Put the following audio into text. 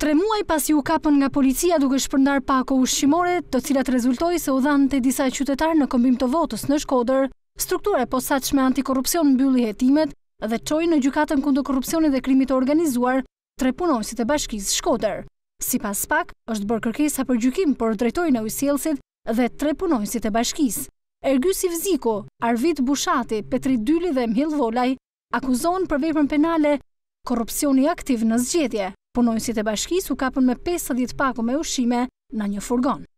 Tre muaj pas ju kapën nga policia duke shpërndar pako ushqimore, të cilat rezultoj se u dhanë të disa qytetar në këmbim të votës në shkoder, struktura e posat shme antikorupcion në bylli jetimet dhe qoj në gjukatën kundë korupcioni dhe krimit organizuar tre punojësit e bashkiz shkoder. Si pas pak, është bërë kërkesa për gjukim për drejtojnë e usielsit dhe tre punojësit e bashkiz. Ergjus Vziko, Arvit Bushati, Petri Dyli dhe Mhil Volaj akuzon për veprën penale korupcioni aktiv në zgjedje. Punojnësit e bashkisë u kapën me 50 pako me ushime në një furgon.